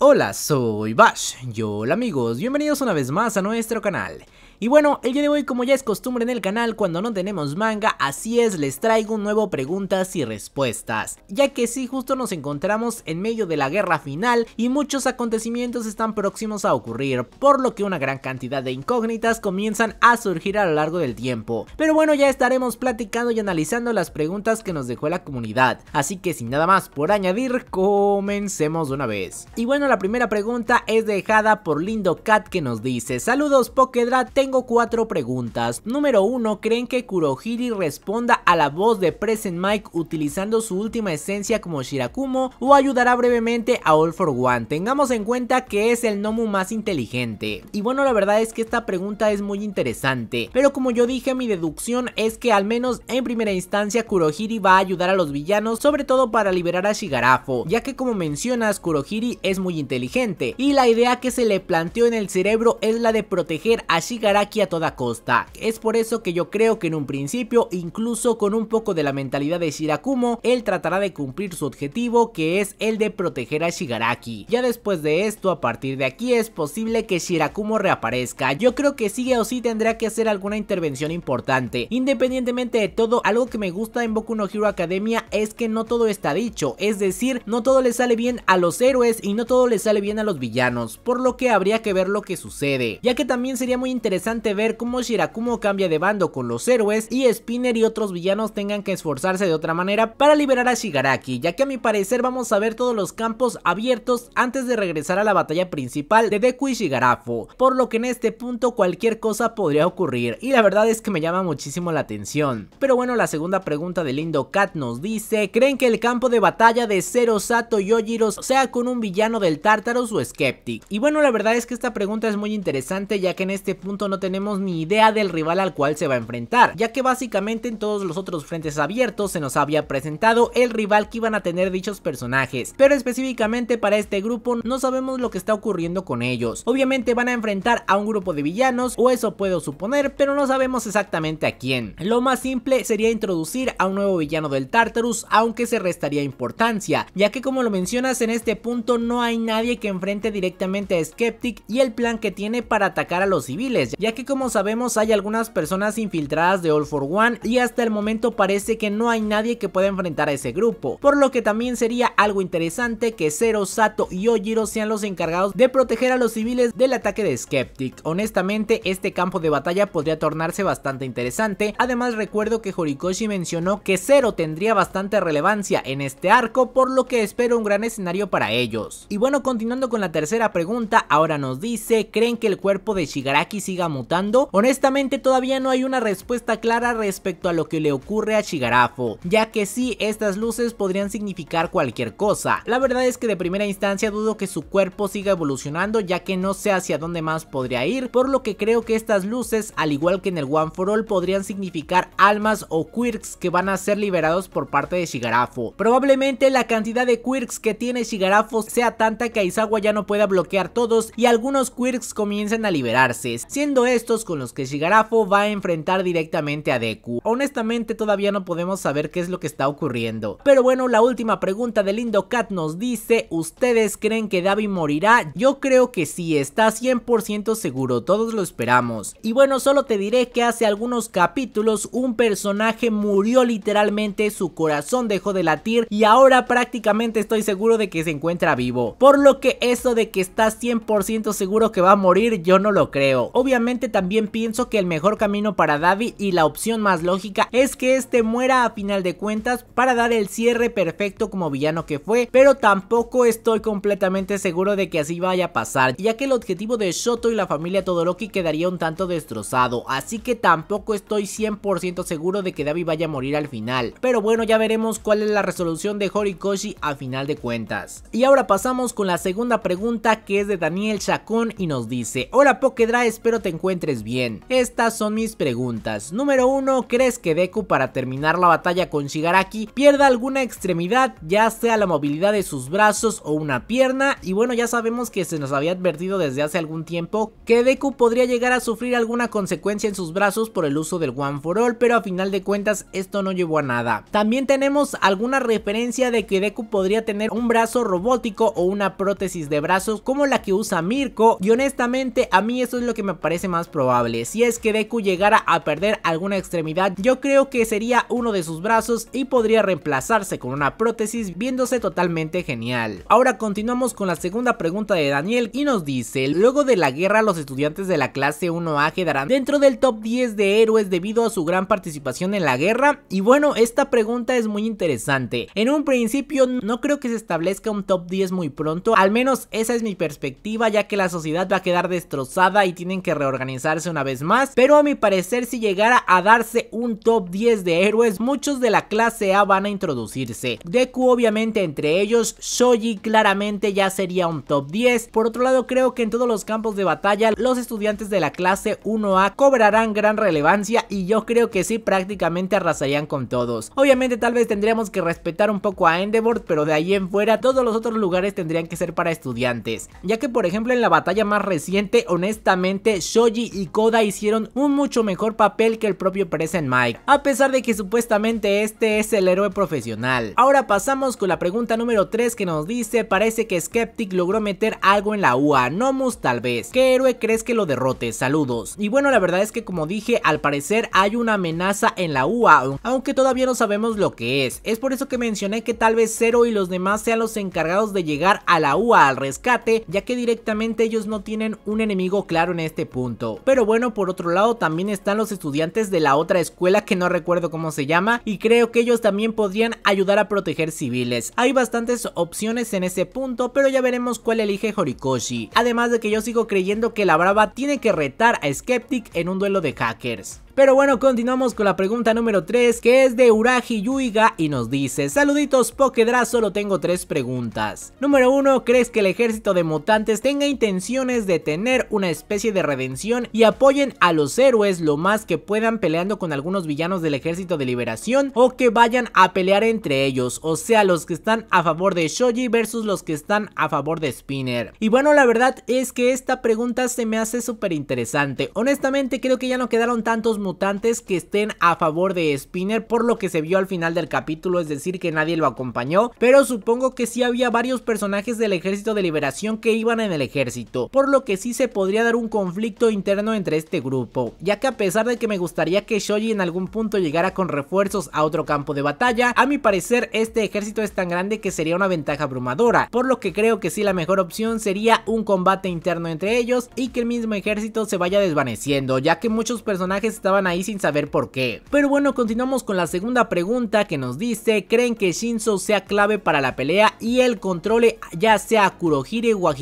Hola, soy Bash. Yo, hola amigos, bienvenidos una vez más a nuestro canal. Y bueno, el día de hoy como ya es costumbre en el canal cuando no tenemos manga, así es, les traigo un nuevo preguntas y respuestas. Ya que sí, justo nos encontramos en medio de la guerra final y muchos acontecimientos están próximos a ocurrir, por lo que una gran cantidad de incógnitas comienzan a surgir a lo largo del tiempo. Pero bueno, ya estaremos platicando y analizando las preguntas que nos dejó la comunidad, así que sin nada más por añadir, comencemos una vez. Y bueno, la primera pregunta es dejada por Lindo Cat que nos dice, saludos Pokedra, tengo cuatro preguntas. Número 1. ¿Creen que Kurohiri responda a la voz de Present Mike utilizando su última esencia como Shirakumo o ayudará brevemente a All for One? Tengamos en cuenta que es el Nomu más inteligente. Y bueno, la verdad es que esta pregunta es muy interesante. Pero como yo dije, mi deducción es que al menos en primera instancia Kurohiri va a ayudar a los villanos, sobre todo para liberar a Shigarafo, ya que como mencionas, Kurohiri es muy inteligente. Y la idea que se le planteó en el cerebro es la de proteger a Shigarafo aquí a toda costa. Es por eso que yo creo que en un principio, incluso con un poco de la mentalidad de Shirakumo, él tratará de cumplir su objetivo que es el de proteger a Shigaraki. Ya después de esto, a partir de aquí es posible que Shirakumo reaparezca. Yo creo que sigue o sí tendrá que hacer alguna intervención importante. Independientemente de todo, algo que me gusta en Boku no Hero Academia es que no todo está dicho, es decir, no todo le sale bien a los héroes y no todo le sale bien a los villanos, por lo que habría que ver lo que sucede, ya que también sería muy interesante ver cómo Shirakumo cambia de bando con los héroes y Spinner y otros villanos tengan que esforzarse de otra manera para liberar a Shigaraki, ya que a mi parecer vamos a ver todos los campos abiertos antes de regresar a la batalla principal de Deku y Shigarafu, por lo que en este punto cualquier cosa podría ocurrir y la verdad es que me llama muchísimo la atención. Pero bueno, la segunda pregunta de Lindo Cat nos dice, ¿creen que el campo de batalla de Zero Sato y Ojiros sea con un villano del Tártaro o Skeptic? Y bueno, la verdad es que esta pregunta es muy interesante ya que en este punto no tenemos ni idea del rival al cual se va a enfrentar, ya que básicamente en todos los otros frentes abiertos se nos había presentado el rival que iban a tener dichos personajes, pero específicamente para este grupo no sabemos lo que está ocurriendo con ellos. Obviamente van a enfrentar a un grupo de villanos, o eso puedo suponer, pero no sabemos exactamente a quién. Lo más simple sería introducir a un nuevo villano del Tartarus, aunque se restaría importancia, ya que como lo mencionas en este punto no hay nadie que enfrente directamente a Skeptic y el plan que tiene para atacar a los civiles, ya que como sabemos hay algunas personas infiltradas de All for One y hasta el momento parece que no hay nadie que pueda enfrentar a ese grupo, por lo que también sería algo interesante que Zero, Sato y Ojiro sean los encargados de proteger a los civiles del ataque de Skeptic. Honestamente, este campo de batalla podría tornarse bastante interesante, además recuerdo que Horikoshi mencionó que Zero tendría bastante relevancia en este arco, por lo que espero un gran escenario para ellos. Y bueno, continuando con la tercera pregunta, ahora nos dice, ¿creen que el cuerpo de Shigaraki siga mutando? Honestamente todavía no hay una respuesta clara respecto a lo que le ocurre a Shigarafo, ya que sí, estas luces podrían significar cualquier cosa. La verdad es que de primera instancia dudo que su cuerpo siga evolucionando ya que no sé hacia dónde más podría ir, por lo que creo que estas luces, al igual que en el One for All, podrían significar almas o quirks que van a ser liberados por parte de Shigarafo. Probablemente la cantidad de quirks que tiene Shigarafo sea tanta que Aizawa ya no pueda bloquear todos y algunos quirks comiencen a liberarse, siendo estos con los que Shigarafo va a enfrentar directamente a Deku. Honestamente todavía no podemos saber qué es lo que está ocurriendo. Pero bueno, la última pregunta del Lindo Cat nos dice, ¿ustedes creen que Davi morirá? Yo creo que sí, está 100% seguro, todos lo esperamos. Y bueno, solo te diré que hace algunos capítulos un personaje murió literalmente, su corazón dejó de latir y ahora prácticamente estoy seguro de que se encuentra vivo. Por lo que eso de que está 100% seguro que va a morir, yo no lo creo. Obviamente también pienso que el mejor camino para Davi y la opción más lógica es que este muera a final de cuentas para dar el cierre perfecto como villano que fue, pero tampoco estoy completamente seguro de que así vaya a pasar, ya que el objetivo de Shoto y la familia Todoroki quedaría un tanto destrozado, así que tampoco estoy 100% seguro de que Davi vaya a morir al final, pero bueno ya veremos cuál es la resolución de Horikoshi a final de cuentas. Y ahora pasamos con la segunda pregunta que es de Daniel Chacón y nos dice, hola Pokedra espero te encuentres bien. Estas son mis preguntas. Número 1. ¿Crees que Deku para terminar la batalla con Shigaraki pierda alguna extremidad, ya sea la movilidad de sus brazos o una pierna? Y bueno, ya sabemos que se nos había advertido desde hace algún tiempo que Deku podría llegar a sufrir alguna consecuencia en sus brazos por el uso del One for All, pero a final de cuentas esto no llevó a nada. También tenemos alguna referencia de que Deku podría tener un brazo robótico o una prótesis de brazos como la que usa Mirko y honestamente a mí esto es lo que me parece más probable. Si es que Deku llegara a perder alguna extremidad, yo creo que sería uno de sus brazos y podría reemplazarse con una prótesis viéndose totalmente genial. Ahora continuamos con la segunda pregunta de Daniel y nos dice, luego de la guerra los estudiantes de la clase 1A quedarán dentro del top 10 de héroes debido a su gran participación en la guerra? Y bueno, esta pregunta es muy interesante. En un principio no creo que se establezca un top 10 muy pronto, al menos esa es mi perspectiva ya que la sociedad va a quedar destrozada y tienen que reorganizar organizarse una vez más, pero a mi parecer si llegara a darse un top 10 de héroes, muchos de la clase A van a introducirse. Deku obviamente entre ellos, Shoji claramente ya sería un top 10. Por otro lado creo que en todos los campos de batalla los estudiantes de la clase 1A cobrarán gran relevancia y yo creo que sí prácticamente arrasarían con todos. Obviamente tal vez tendríamos que respetar un poco a Endeavor, pero de ahí en fuera todos los otros lugares tendrían que ser para estudiantes. Ya que por ejemplo en la batalla más reciente, honestamente Shoji y Koda hicieron un mucho mejor papel que el propio Present Mike, a pesar de que supuestamente este es el héroe profesional. Ahora pasamos con la pregunta número 3 que nos dice, parece que Skeptic logró meter algo en la UA, Nomus tal vez. ¿Qué héroe crees que lo derrote? Saludos. Y bueno, la verdad es que como dije, al parecer hay una amenaza en la UA, aunque todavía no sabemos lo que es. Es por eso que mencioné que tal vez Zero y los demás sean los encargados de llegar a la UA al rescate, ya que directamente ellos no tienen un enemigo claro en este punto. Pero bueno, por otro lado también están los estudiantes de la otra escuela que no recuerdo cómo se llama y creo que ellos también podrían ayudar a proteger civiles. Hay bastantes opciones en ese punto, pero ya veremos cuál elige Horikoshi. Además de que yo sigo creyendo que la Brava tiene que retar a Skeptic en un duelo de hackers. Pero bueno, continuamos con la pregunta número 3, que es de Uraji Yuiga y nos dice, saluditos Pokedra, solo tengo tres preguntas. Número 1, ¿crees que el ejército de mutantes tenga intenciones de tener una especie de redención y apoyen a los héroes lo más que puedan peleando con algunos villanos del ejército de liberación o que vayan a pelear entre ellos? O sea, los que están a favor de Shoji versus los que están a favor de Spinner. Y bueno, la verdad es que esta pregunta se me hace súper interesante. Honestamente creo que ya no quedaron tantos mutantes que estén a favor de Spinner por lo que se vio al final del capítulo, es decir que nadie lo acompañó, pero supongo que sí había varios personajes del ejército de liberación que iban en el ejército, por lo que sí se podría dar un conflicto interno entre este grupo, ya que a pesar de que me gustaría que Shoji en algún punto llegara con refuerzos a otro campo de batalla, a mi parecer este ejército es tan grande que sería una ventaja abrumadora, por lo que creo que sí la mejor opción sería un combate interno entre ellos y que el mismo ejército se vaya desvaneciendo, ya que muchos personajes estaban ahí sin saber por qué. Pero bueno, continuamos con la segunda pregunta que nos dice, ¿creen que Shinzo sea clave para la pelea y el controle ya sea a o a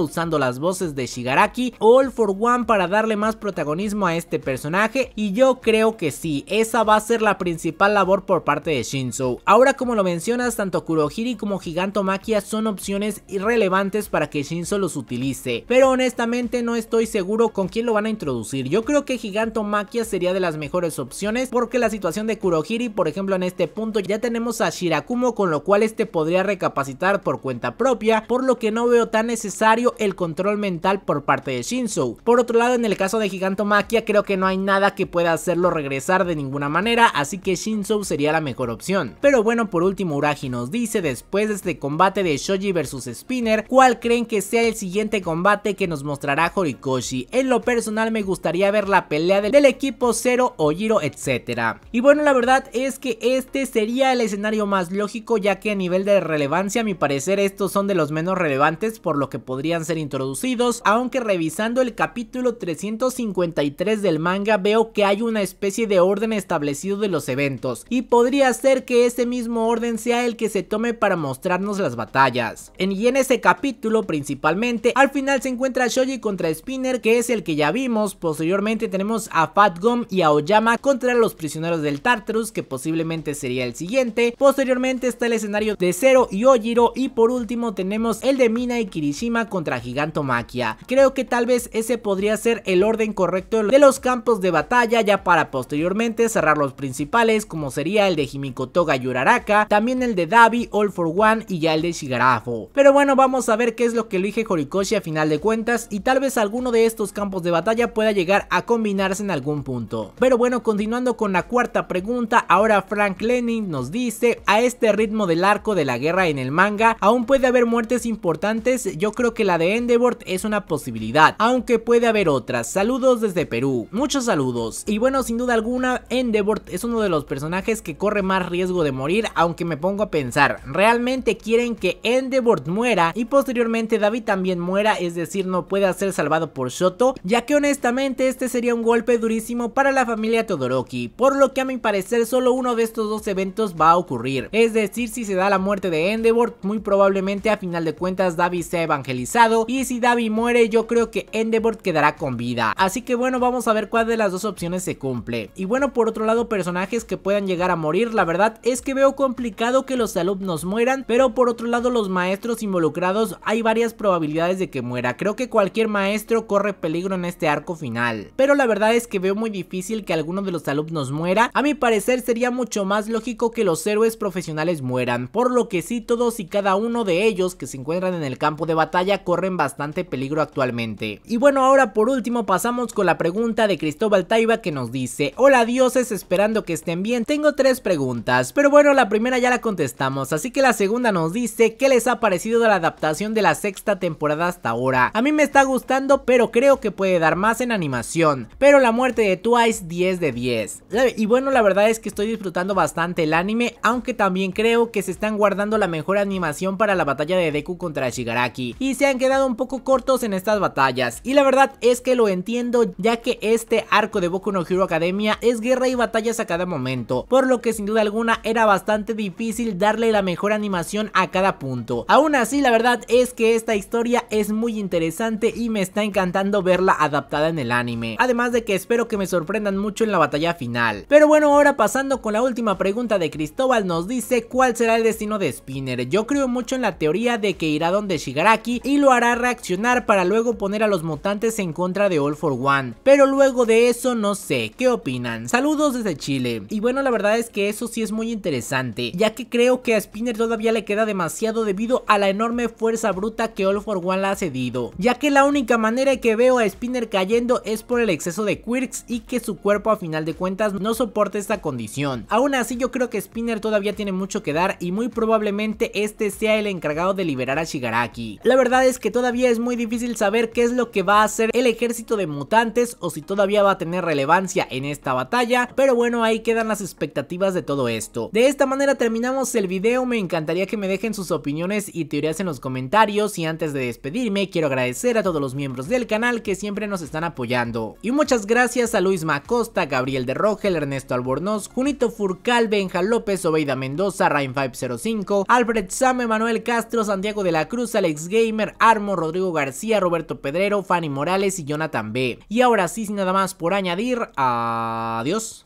usando las voces de Shigaraki o All for One para darle más protagonismo a este personaje? Y yo creo que sí, esa va a ser la principal labor por parte de Shinzo. Ahora como lo mencionas, tanto Kurohiri como Gigantomachia son opciones irrelevantes para que Shinzo los utilice, pero honestamente no estoy seguro con quién lo van a introducir. Yo creo que Gigantomachia sería de las mejores opciones porque la situación de Kurohiri, por ejemplo, en este punto ya tenemos a Shirakumo con lo cual este podría recapacitar por cuenta propia, por lo que no veo tan necesario el control mental por parte de Shinzo. Por otro lado, en el caso de Giganto Maquia creo que no hay nada que pueda hacerlo regresar de ninguna manera, así que Shinzo sería la mejor opción. Pero bueno, por último Uragi nos dice, después de este combate de Shoji versus Spinner, ¿cuál creen que sea el siguiente combate que nos mostrará Horikoshi? En lo personal me gustaría ver la pelea del equipo cero giro, etcétera Y bueno, la verdad es que este sería el escenario más lógico ya que a nivel de relevancia a mi parecer estos son de los menos relevantes por lo que podrían ser introducidos, aunque revisando el capítulo 353 del manga veo que hay una especie de orden establecido de los eventos y podría ser que ese mismo orden sea el que se tome para mostrarnos las batallas. En, y en ese capítulo principalmente al final se encuentra Shoji contra Spinner que es el que ya vimos, posteriormente tenemos a Gom y Aoyama contra los prisioneros del Tartarus que posiblemente sería el siguiente. Posteriormente está el escenario de Zero y Ojiro y por último tenemos el de Mina y Kirishima contra Gigantomachia, Creo que tal vez ese podría ser el orden correcto de los campos de batalla ya para posteriormente cerrar los principales como sería el de Himikotoga y Uraraka, también el de Davi, All for One y ya el de Shigarafo. Pero bueno vamos a ver qué es lo que elige Horikoshi a final de cuentas y tal vez alguno de estos campos de batalla pueda llegar a combinarse en algún punto. Pero bueno, continuando con la cuarta pregunta, ahora Frank Lenin nos dice, a este ritmo del arco de la guerra en el manga, aún puede haber muertes importantes, yo creo que la de Endeavor es una posibilidad, aunque puede haber otras. Saludos desde Perú, muchos saludos. Y bueno, sin duda alguna, Endeavor es uno de los personajes que corre más riesgo de morir, aunque me pongo a pensar, ¿realmente quieren que Endeavor muera y posteriormente David también muera, es decir, no pueda ser salvado por Shoto? Ya que honestamente este sería un golpe durísimo para la familia Todoroki, por lo que a mi parecer solo uno de estos dos eventos va a ocurrir, es decir si se da la muerte de Endeavor muy probablemente a final de cuentas Davi sea evangelizado y si Davi muere yo creo que Endeavor quedará con vida, así que bueno vamos a ver cuál de las dos opciones se cumple. Y bueno por otro lado personajes que puedan llegar a morir la verdad es que veo complicado que los alumnos mueran pero por otro lado los maestros involucrados hay varias probabilidades de que muera, creo que cualquier maestro corre peligro en este arco final, pero la verdad es que veo muy difícil que alguno de los alumnos muera, a mi parecer sería mucho más lógico que los héroes profesionales mueran, por lo que sí todos y cada uno de ellos que se encuentran en el campo de batalla corren bastante peligro actualmente. Y bueno, ahora por último pasamos con la pregunta de Cristóbal Taiba que nos dice, hola dioses, esperando que estén bien, tengo tres preguntas, pero bueno, la primera ya la contestamos, así que la segunda nos dice, ¿qué les ha parecido la adaptación de la sexta temporada hasta ahora? A mí me está gustando, pero creo que puede dar más en animación, pero la muerte de Twice 10 de 10. Y bueno, la verdad es que estoy disfrutando bastante el anime, aunque también creo que se están guardando la mejor animación para la batalla de Deku contra Shigaraki. Y se han quedado un poco cortos en estas batallas. Y la verdad es que lo entiendo, ya que este arco de Boku no Hero Academia es guerra y batallas a cada momento. Por lo que sin duda alguna era bastante difícil darle la mejor animación a cada punto. Aún así, la verdad es que esta historia es muy interesante y me está encantando verla adaptada en el anime. Además de que espero que me sorprendan mucho en la batalla final. Pero bueno, ahora pasando con la última pregunta de Cristóbal, nos dice cuál será el destino de Spinner. Yo creo mucho en la teoría de que irá donde Shigaraki y lo hará reaccionar para luego poner a los mutantes en contra de All for One. Pero luego de eso no sé, ¿qué opinan? Saludos desde Chile. Y bueno, la verdad es que eso sí es muy interesante, ya que creo que a Spinner todavía le queda demasiado debido a la enorme fuerza bruta que All for One le ha cedido, ya que la única manera que veo a Spinner cayendo es por el exceso de Quirks y que su cuerpo a final de cuentas no soporte esta condición. Aún así yo creo que Spinner todavía tiene mucho que dar y muy probablemente este sea el encargado de liberar a Shigaraki. La verdad es que todavía es muy difícil saber qué es lo que va a hacer el ejército de mutantes o si todavía va a tener relevancia en esta batalla, pero bueno ahí quedan las expectativas de todo esto. De esta manera terminamos el video, me encantaría que me dejen sus opiniones y teorías en los comentarios y antes de despedirme quiero agradecer a todos los miembros del canal que siempre nos están apoyando. Y muchas gracias gracias a Luis Macosta, Gabriel de Rogel, Ernesto Albornoz, Junito Furcal, Benja López, Oveida Mendoza, Rain 505, Alfred Sam, Manuel Castro, Santiago de la Cruz, Alex Gamer, Armo, Rodrigo García, Roberto Pedrero, Fanny Morales y Jonathan B. Y ahora sí, sin nada más por añadir, adiós.